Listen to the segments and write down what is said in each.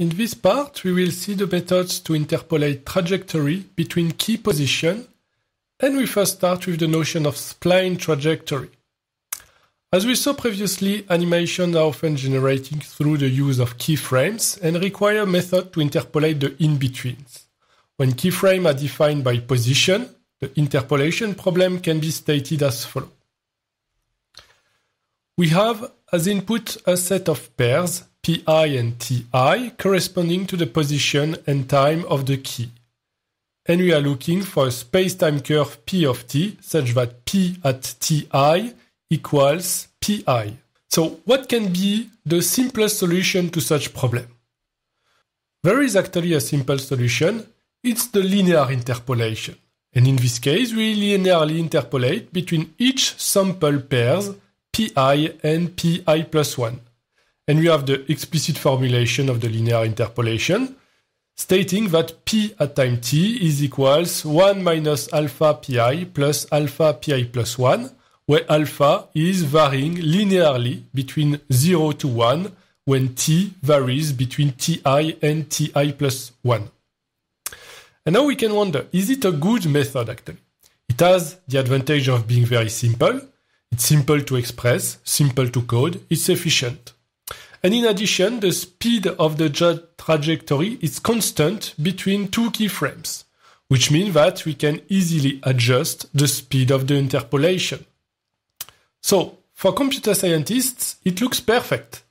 In this part, we will see the methods to interpolate trajectory between key position, and we first start with the notion of spline trajectory. As we saw previously, animations are often generated through the use of keyframes and require method to interpolate the in-betweens. When keyframes are defined by position, the interpolation problem can be stated as follows. We have as input a set of pairs pi and ti corresponding to the position and time of the key. And we are looking for a space-time curve p of t such that p at ti equals pi. So what can be the simplest solution to such problem? There is actually a simple solution. It's the linear interpolation. And in this case, we linearly interpolate between each sample pairs pi and pi plus 1. And we have the explicit formulation of the linear interpolation stating that p at time t is equals 1 minus alpha pi plus alpha pi plus 1, where alpha is varying linearly between 0 to 1 when t varies between ti and ti plus 1. And now we can wonder, is it a good method actually? It has the advantage of being very simple. It's simple to express, simple to code, it's efficient. And in addition, the speed of the trajectory is constant between two keyframes, which means that we can easily adjust the speed of the interpolation. So, for computer scientists, it looks perfect.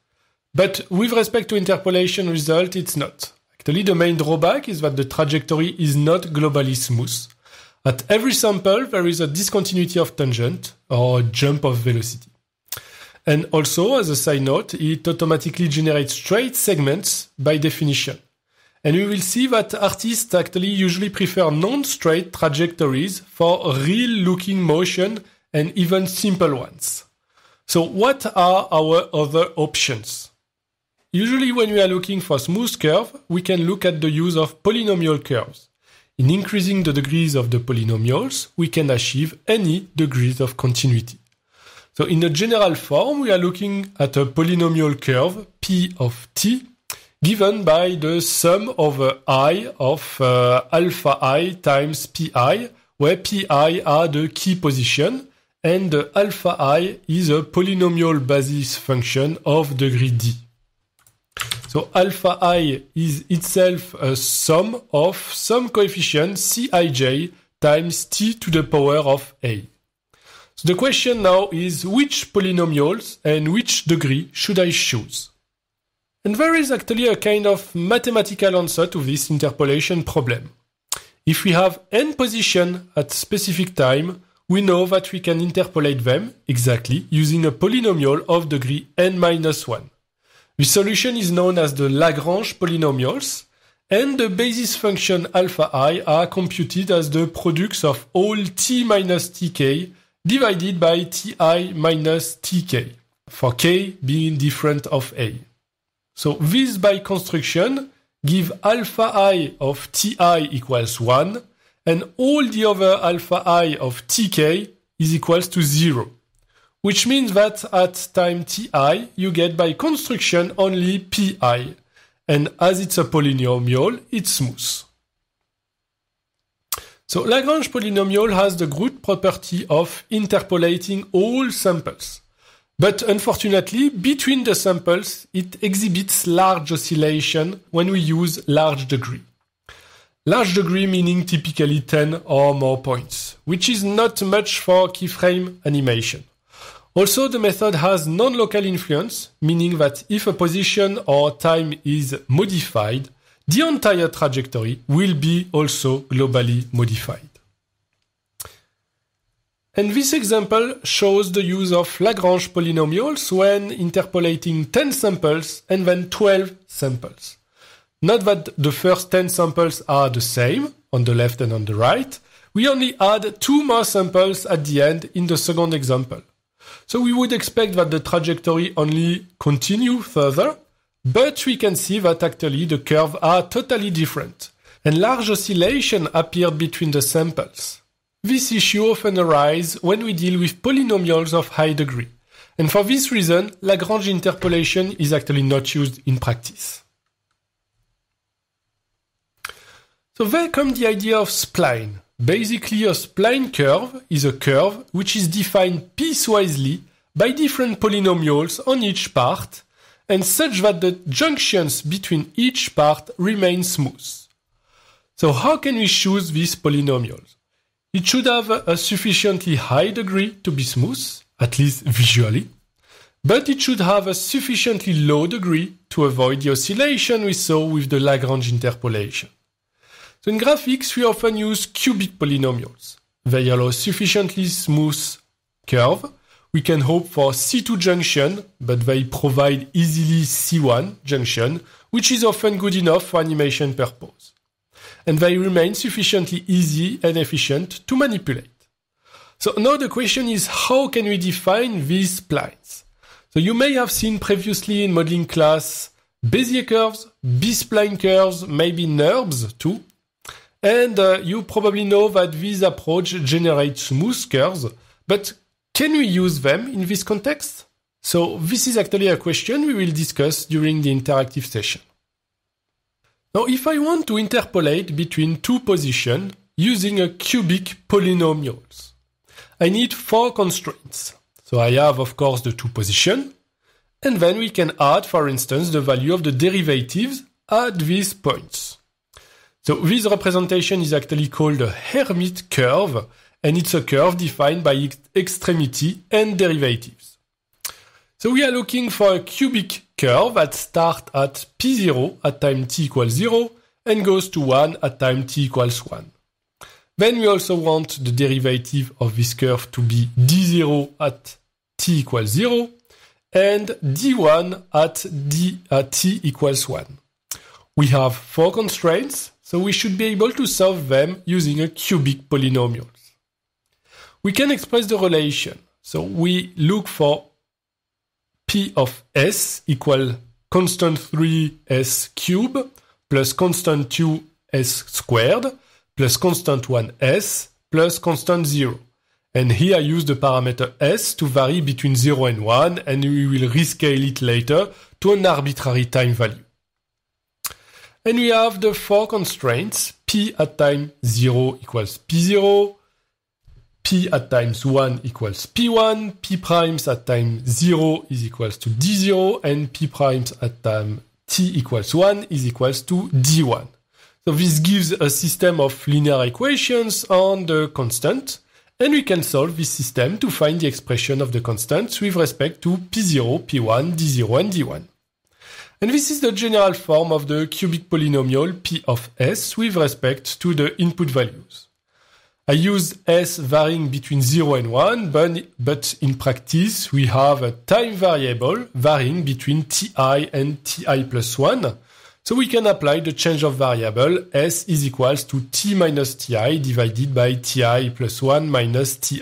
But with respect to interpolation result, it's not. Actually, the main drawback is that the trajectory is not globally smooth. At every sample, there is a discontinuity of tangent or jump of velocity. And also, as a side note, it automatically generates straight segments by definition. And we will see that artists actually usually prefer non-straight trajectories for real-looking motion and even simple ones. So what are our other options? Usually when we are looking for smooth curve, we can look at the use of polynomial curves. In increasing the degrees of the polynomials, we can achieve any degrees of continuity. So in a general form, we are looking at a polynomial curve P of t given by the sum over uh, i of uh, alpha i times pi, where pi are the key position and alpha i is a polynomial basis function of degree d. So alpha i is itself a sum of some coefficient cij times t to the power of a. So the question now is which polynomials and which degree should I choose? And there is actually a kind of mathematical answer to this interpolation problem. If we have n position at specific time, we know that we can interpolate them exactly using a polynomial of degree n minus 1. The solution is known as the Lagrange polynomials, and the basis function alpha i are computed as the products of all t minus tk divided by ti minus tk, for k being different of a. So this by construction give alpha i of ti equals 1 and all the other alpha i of tk is equals to 0, which means that at time ti you get by construction only pi, and as it's a polynomial it's smooth. So Lagrange polynomial has the good property of interpolating all samples. But unfortunately, between the samples, it exhibits large oscillation when we use large degree. Large degree meaning typically 10 or more points, which is not much for keyframe animation. Also, the method has non-local influence, meaning that if a position or time is modified, the entire trajectory will be also globally modified. And this example shows the use of Lagrange polynomials when interpolating 10 samples and then 12 samples. Not that the first 10 samples are the same on the left and on the right. We only add two more samples at the end in the second example. So we would expect that the trajectory only continue further, but we can see that actually the curve are totally different, and large oscillation appeared between the samples. This issue often arises when we deal with polynomials of high degree, and for this reason, Lagrange interpolation is actually not used in practice. So there comes the idea of spline. Basically, a spline curve is a curve which is defined piecewisely by different polynomials on each part, and such that the junctions between each part remain smooth. So how can we choose these polynomials? It should have a sufficiently high degree to be smooth, at least visually, but it should have a sufficiently low degree to avoid the oscillation we saw with the Lagrange interpolation. So in graphics, we often use cubic polynomials. They allow sufficiently smooth curve we can hope for C2 junction, but they provide easily C1 junction, which is often good enough for animation purpose. And they remain sufficiently easy and efficient to manipulate. So now the question is how can we define these splines? So you may have seen previously in modeling class Bezier curves, B-spline curves, maybe NURBS too. And uh, you probably know that this approach generates smooth curves, but can we use them in this context? So this is actually a question we will discuss during the interactive session. Now, if I want to interpolate between two positions using a cubic polynomials, I need four constraints. So I have, of course, the two positions, and then we can add, for instance, the value of the derivatives at these points. So this representation is actually called a Hermite curve, and it's a curve defined by its extremity and derivatives. So we are looking for a cubic curve that starts at p0 at time t equals 0 and goes to 1 at time t equals 1. Then we also want the derivative of this curve to be d0 at t equals 0 and d1 at, d, at t equals 1. We have four constraints, so we should be able to solve them using a cubic polynomial we can express the relation. So we look for P of S equal constant 3S cube plus constant 2S squared plus constant 1S plus constant 0. And here I use the parameter S to vary between 0 and 1 and we will rescale it later to an arbitrary time value. And we have the four constraints, P at time 0 equals P0, p at times 1 equals p1, p primes at time 0 is equals to d0, and p primes at time t equals 1 is equals to d1. So this gives a system of linear equations on the constant, and we can solve this system to find the expression of the constants with respect to p0, p1, d0, and d1. And this is the general form of the cubic polynomial p of s with respect to the input values. I use S varying between 0 and 1, but, but in practice, we have a time variable varying between ti and ti plus 1. So we can apply the change of variable S is equals to t minus ti divided by ti plus 1 minus ti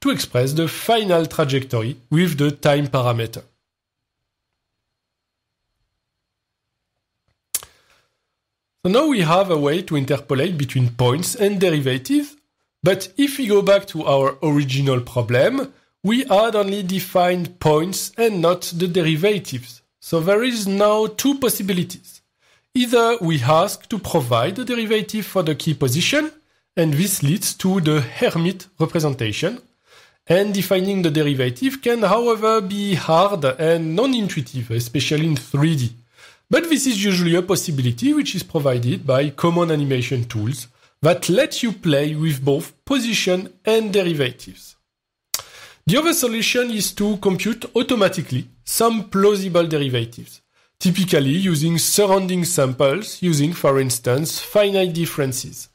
to express the final trajectory with the time parameter. So now we have a way to interpolate between points and derivatives but if we go back to our original problem, we had only defined points and not the derivatives. So there is now two possibilities. Either we ask to provide the derivative for the key position, and this leads to the Hermit representation. And defining the derivative can, however, be hard and non-intuitive, especially in 3D. But this is usually a possibility which is provided by common animation tools that lets you play with both position and derivatives. The other solution is to compute automatically some plausible derivatives, typically using surrounding samples using, for instance, finite differences.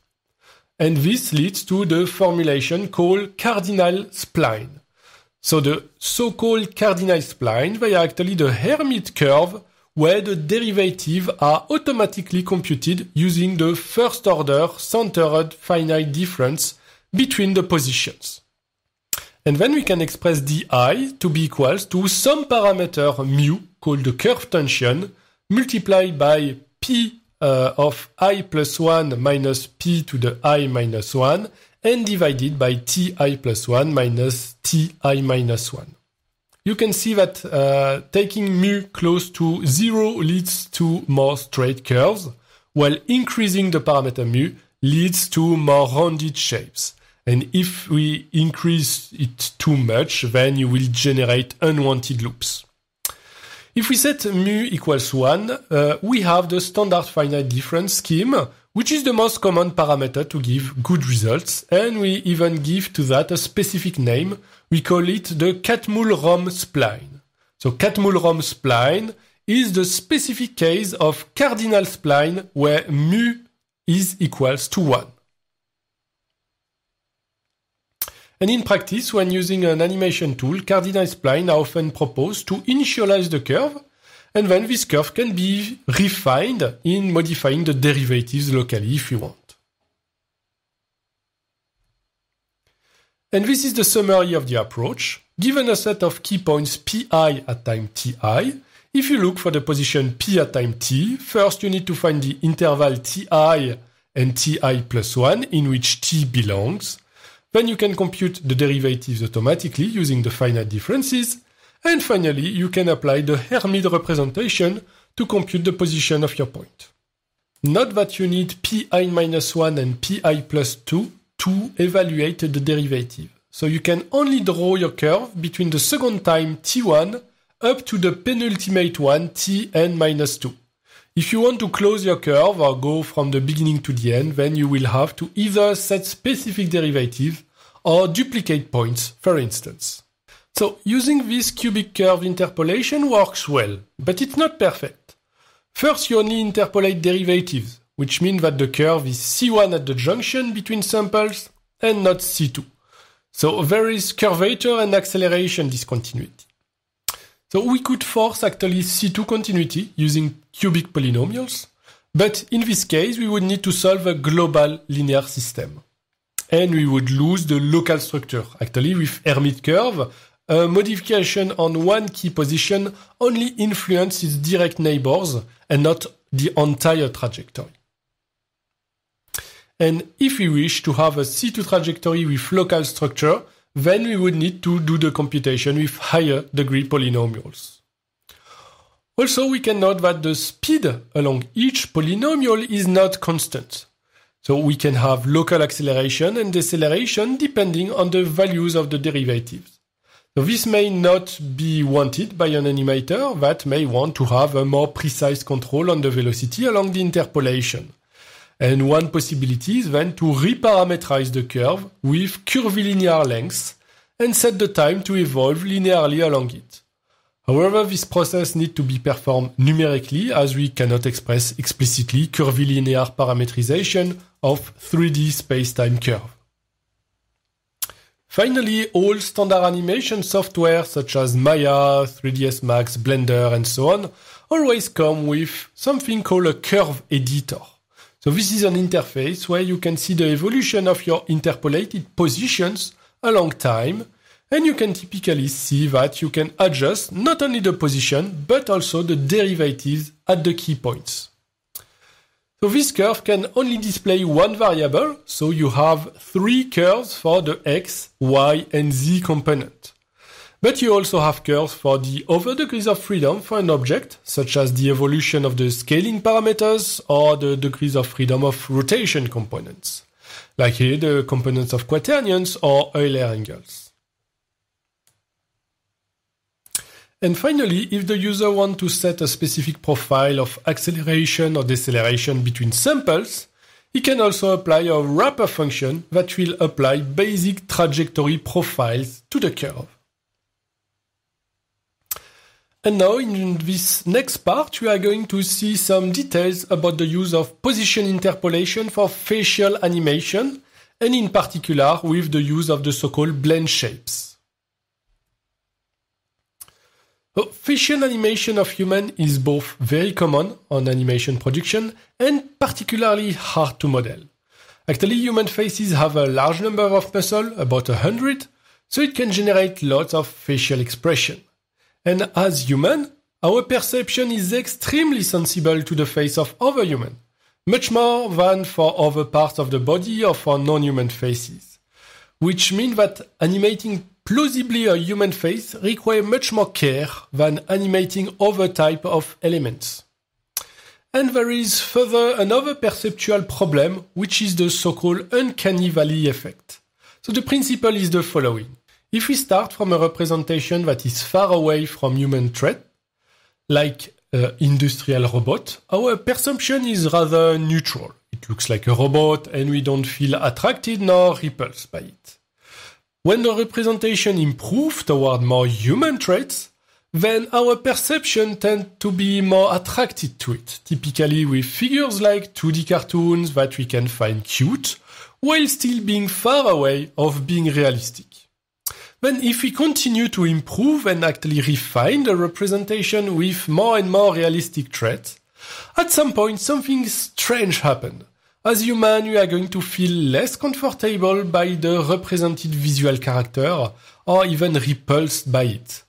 And this leads to the formulation called cardinal spline. So the so-called cardinal spline, they are actually the Hermit curve where the derivative are automatically computed using the first order centered finite difference between the positions. And then we can express di to be equal to some parameter mu called the curve tension multiplied by p uh, of i plus 1 minus p to the i minus 1 and divided by ti plus 1 minus ti minus 1 you can see that uh, taking mu close to zero leads to more straight curves, while increasing the parameter mu leads to more rounded shapes. And if we increase it too much, then you will generate unwanted loops. If we set mu equals 1, uh, we have the standard finite difference scheme, which is the most common parameter to give good results, and we even give to that a specific name. We call it the Catmull-Rom spline. So Catmull-Rom spline is the specific case of cardinal spline where mu is equals to 1. And in practice, when using an animation tool, cardinal spline are often proposed to initialize the curve and then this curve can be refined in modifying the derivatives locally if you want. And this is the summary of the approach. Given a set of key points pi at time ti, if you look for the position p at time t, first you need to find the interval ti and ti plus 1 in which t belongs. Then you can compute the derivatives automatically using the finite differences and finally, you can apply the Hermite representation to compute the position of your point. Note that you need pi minus 1 and pi plus 2 to evaluate the derivative. So you can only draw your curve between the second time t1 up to the penultimate one tn minus 2. If you want to close your curve or go from the beginning to the end, then you will have to either set specific derivatives or duplicate points, for instance. So using this cubic curve interpolation works well, but it's not perfect. First, you only interpolate derivatives, which means that the curve is C1 at the junction between samples and not C2. So there is curvature and acceleration discontinuity. So we could force actually C2 continuity using cubic polynomials, but in this case, we would need to solve a global linear system. And we would lose the local structure. Actually, with Hermite curve, a modification on one key position only influences its direct neighbors and not the entire trajectory. And if we wish to have a C2 trajectory with local structure, then we would need to do the computation with higher degree polynomials. Also, we can note that the speed along each polynomial is not constant. So we can have local acceleration and deceleration depending on the values of the derivatives. So this may not be wanted by an animator that may want to have a more precise control on the velocity along the interpolation. And one possibility is then to reparametrize the curve with curvilinear lengths and set the time to evolve linearly along it. However, this process needs to be performed numerically as we cannot express explicitly curvilinear parametrization of 3D space-time curve. Finally, all standard animation software such as Maya, 3ds Max, Blender, and so on always come with something called a curve editor. So this is an interface where you can see the evolution of your interpolated positions along time, and you can typically see that you can adjust not only the position, but also the derivatives at the key points. So this curve can only display one variable, so you have three curves for the x, y, and z component. But you also have curves for the other degrees of freedom for an object, such as the evolution of the scaling parameters or the degrees of freedom of rotation components, like here the components of quaternions or Euler angles. And finally, if the user wants to set a specific profile of acceleration or deceleration between samples, he can also apply a wrapper function that will apply basic trajectory profiles to the curve. And now in this next part, we are going to see some details about the use of position interpolation for facial animation, and in particular with the use of the so-called blend shapes. Fission animation of human is both very common on animation production and particularly hard to model. Actually, human faces have a large number of muscles, about a hundred, so it can generate lots of facial expression. And as human, our perception is extremely sensible to the face of other human, much more than for other parts of the body or for non-human faces. Which means that animating Plausibly a human face requires much more care than animating other type of elements. And there is further another perceptual problem, which is the so-called uncanny valley effect. So the principle is the following. If we start from a representation that is far away from human threat, like uh, industrial robot, our perception is rather neutral. It looks like a robot and we don't feel attracted nor repulsed by it. When the representation improves toward more human traits, then our perception tends to be more attracted to it, typically with figures like 2D cartoons that we can find cute, while still being far away of being realistic. Then if we continue to improve and actually refine the representation with more and more realistic traits, at some point something strange happened. As human, you are going to feel less comfortable by the represented visual character or even repulsed by it.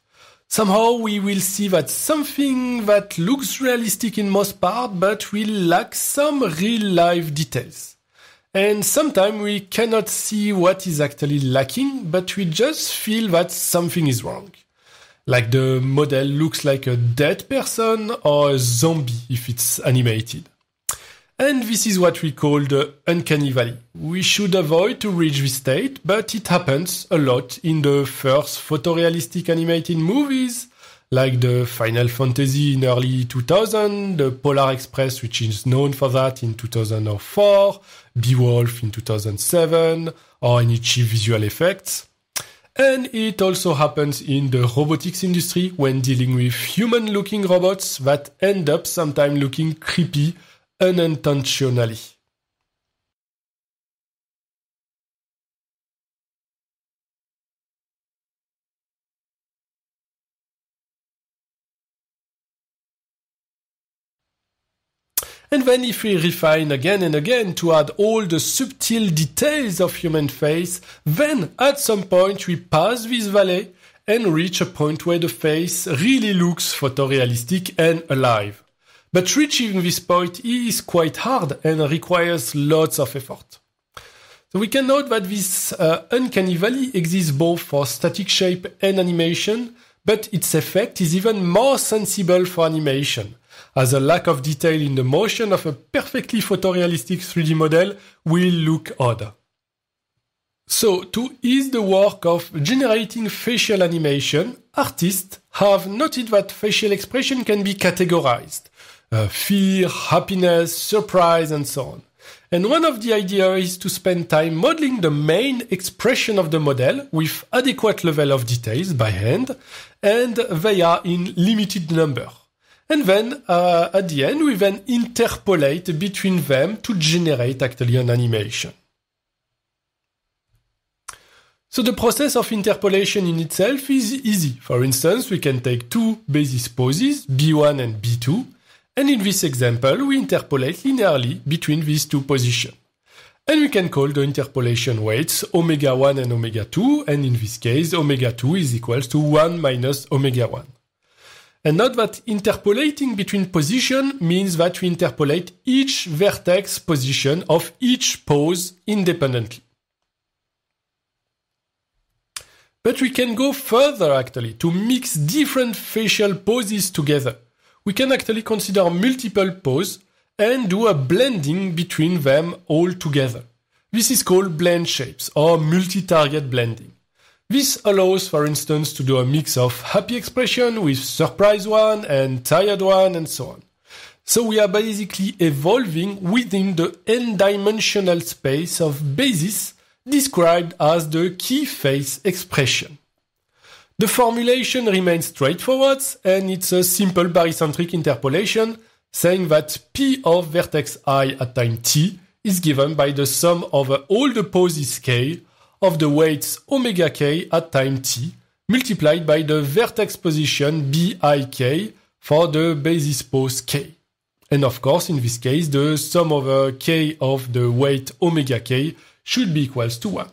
Somehow we will see that something that looks realistic in most part but will lack some real life details. And sometimes we cannot see what is actually lacking but we just feel that something is wrong. Like the model looks like a dead person or a zombie if it's animated and this is what we call the uncanny valley. We should avoid to reach this state, but it happens a lot in the first photorealistic animated movies, like the Final Fantasy in early 2000, the Polar Express, which is known for that in 2004, Beowulf in 2007, or any cheap visual effects. And it also happens in the robotics industry when dealing with human looking robots that end up sometimes looking creepy unintentionally And then if we refine again and again to add all the subtle details of human face, then at some point we pass this valley and reach a point where the face really looks photorealistic and alive. But reaching this point is quite hard and requires lots of effort. So we can note that this uh, uncanny valley exists both for static shape and animation, but its effect is even more sensible for animation, as a lack of detail in the motion of a perfectly photorealistic 3D model will look odd. So, to ease the work of generating facial animation, artists have noted that facial expression can be categorized uh, fear, happiness, surprise, and so on. And one of the ideas is to spend time modeling the main expression of the model with adequate level of details by hand, and they are in limited number. And then uh, at the end, we then interpolate between them to generate actually an animation. So the process of interpolation in itself is easy. For instance, we can take two basis poses, B1 and B2, and in this example, we interpolate linearly between these two positions. And we can call the interpolation weights omega 1 and omega 2, and in this case, omega 2 is equal to 1 minus omega 1. And note that interpolating between position means that we interpolate each vertex position of each pose independently. But we can go further actually to mix different facial poses together we can actually consider multiple poses and do a blending between them all together. This is called blend shapes or multi-target blending. This allows, for instance, to do a mix of happy expression with surprise one and tired one and so on. So we are basically evolving within the n-dimensional space of basis described as the key face expression. The formulation remains straightforward and it's a simple barycentric interpolation saying that P of vertex i at time t is given by the sum over all the poses k of the weights omega k at time t multiplied by the vertex position bik for the basis pose k. And of course, in this case, the sum over uh, k of the weight omega k should be equals to 1.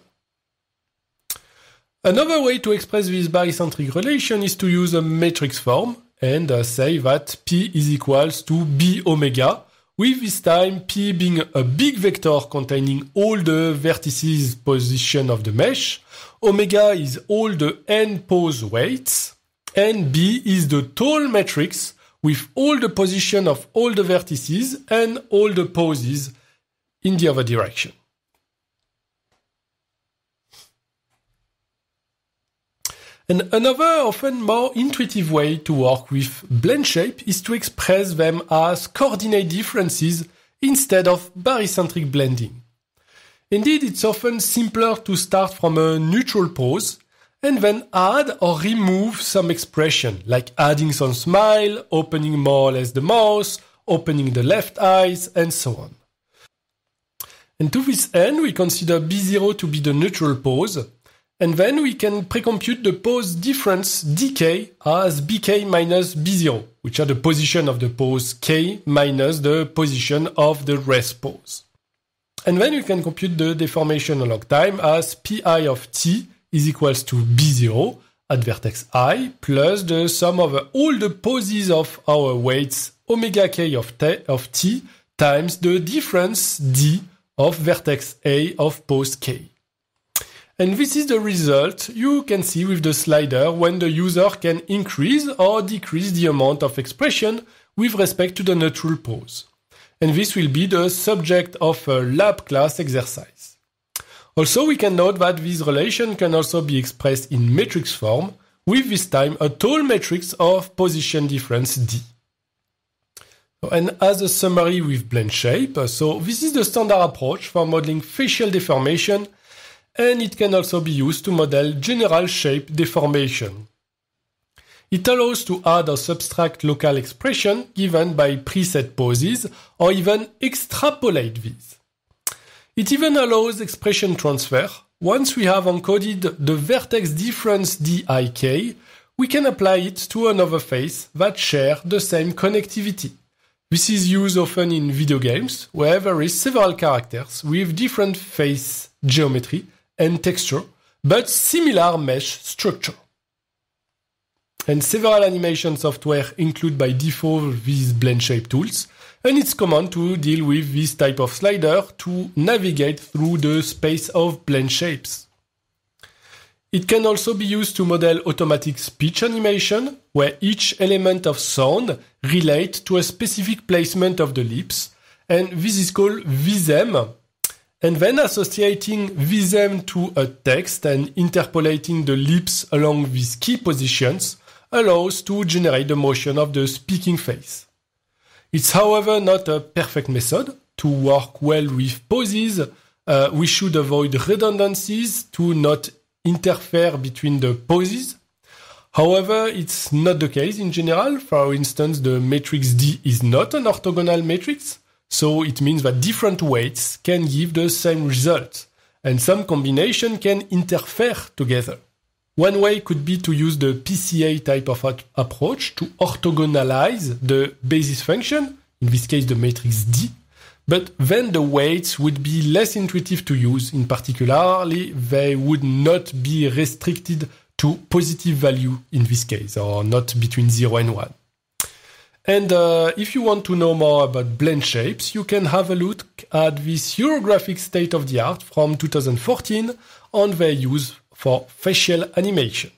Another way to express this barycentric relation is to use a matrix form and uh, say that P is equals to B omega, with this time P being a big vector containing all the vertices position of the mesh, omega is all the n pose weights, and B is the tall matrix with all the position of all the vertices and all the poses in the other direction. And another often more intuitive way to work with blend shape is to express them as coordinate differences instead of barycentric blending. Indeed, it's often simpler to start from a neutral pose and then add or remove some expression, like adding some smile, opening more or less the mouth, opening the left eyes, and so on. And to this end, we consider B0 to be the neutral pose, and then we can precompute the pose difference dk as bk minus b0, which are the position of the pose k minus the position of the rest pose. And then we can compute the deformation log time as pi of t is equals to b0 at vertex i plus the sum of all the poses of our weights omega k of t, of t times the difference d of vertex a of pose k. And this is the result you can see with the slider when the user can increase or decrease the amount of expression with respect to the natural pose. And this will be the subject of a lab class exercise. Also, we can note that this relation can also be expressed in matrix form, with this time a tall matrix of position difference d. And as a summary with blend shape, so this is the standard approach for modeling facial deformation and it can also be used to model general shape deformation. It allows to add or subtract local expression given by preset poses or even extrapolate these. It even allows expression transfer. Once we have encoded the vertex difference DIK, we can apply it to another face that share the same connectivity. This is used often in video games where there is several characters with different face geometry and texture, but similar mesh structure. And several animation software include by default these blend shape tools, and it's common to deal with this type of slider to navigate through the space of blend shapes. It can also be used to model automatic speech animation, where each element of sound relates to a specific placement of the lips, and this is called VSEM, and then associating them to a text and interpolating the lips along these key positions allows to generate the motion of the speaking face. It's however not a perfect method. To work well with pauses, uh, we should avoid redundancies to not interfere between the pauses. However, it's not the case in general. For instance, the matrix D is not an orthogonal matrix, so it means that different weights can give the same result, and some combination can interfere together. One way could be to use the PCA type of approach to orthogonalize the basis function, in this case the matrix D, but then the weights would be less intuitive to use. In particularly, they would not be restricted to positive value in this case, or not between 0 and 1. And uh, if you want to know more about blend shapes, you can have a look at this Eurographic state of the art from 2014 on their use for facial animation.